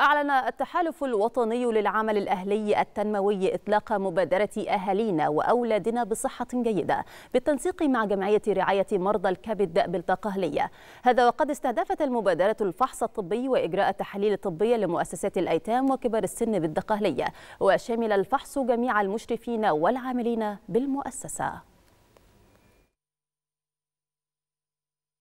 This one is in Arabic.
أعلن التحالف الوطني للعمل الأهلي التنموي إطلاق مبادرة أهالينا وأولادنا بصحة جيدة بالتنسيق مع جمعية رعاية مرضى الكبد بالتقهلية هذا وقد استهدفت المبادرة الفحص الطبي وإجراء التحاليل الطبية لمؤسسات الأيتام وكبار السن بالدقهلية وشمل الفحص جميع المشرفين والعاملين بالمؤسسة